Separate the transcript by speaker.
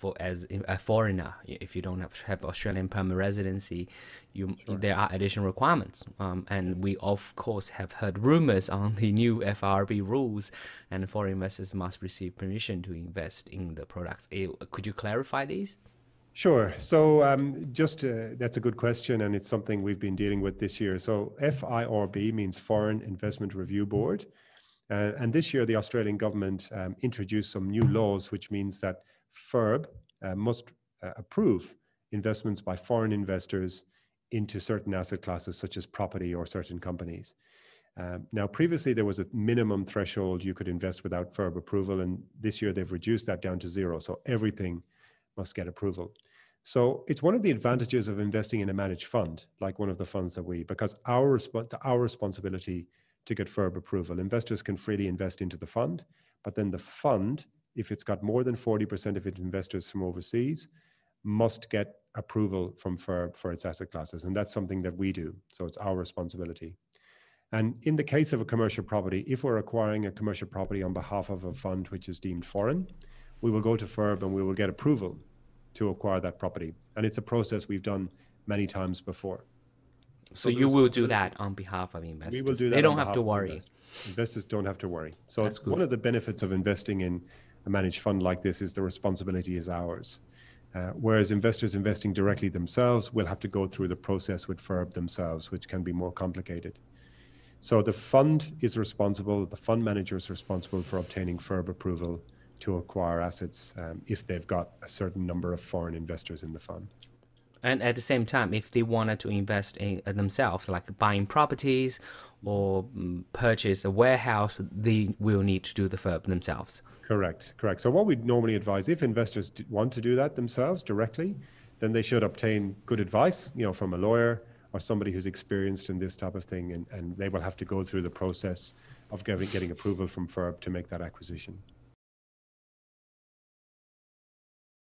Speaker 1: for as a foreigner if you don't have, have Australian permanent residency you sure. there are additional requirements um, and we of course have heard rumors on the new FRB rules and foreign investors must receive permission to invest in the products eh, could you clarify these
Speaker 2: Sure. So, um, just uh, that's a good question, and it's something we've been dealing with this year. So, FIRB means Foreign Investment Review Board. Uh, and this year, the Australian government um, introduced some new laws, which means that FERB uh, must uh, approve investments by foreign investors into certain asset classes, such as property or certain companies. Um, now, previously, there was a minimum threshold you could invest without FERB approval, and this year they've reduced that down to zero. So everything must get approval. So it's one of the advantages of investing in a managed fund, like one of the funds that we, because our resp- our responsibility to get FERB approval. Investors can freely invest into the fund, but then the fund if it's got more than 40% of its investors from overseas, must get approval from FERB for its asset classes. And that's something that we do. So it's our responsibility. And in the case of a commercial property, if we're acquiring a commercial property on behalf of a fund which is deemed foreign, we will go to FERB and we will get approval to acquire that property. And it's a process we've done many times before. So, so you will do
Speaker 1: that on behalf of investors. We will do that. They don't have to
Speaker 2: worry. Investors. investors don't have to worry. So that's it's good. one of the benefits of investing in a managed fund like this is the responsibility is ours. Uh, whereas investors investing directly themselves will have to go through the process with FERB themselves, which can be more complicated. So the fund is responsible, the fund manager is responsible for obtaining FERB approval to acquire assets um, if they've got a certain number of foreign investors in the fund
Speaker 1: and at the same time, if they wanted to invest in uh, themselves, like buying properties
Speaker 2: or mm, purchase a warehouse, they will need to do the FERB themselves. Correct, correct. So what we normally advise, if investors want to do that themselves directly, then they should obtain good advice, you know, from a lawyer or somebody who's experienced in this type of thing, and, and they will have to go through the process of getting, getting approval from FERB to make that acquisition.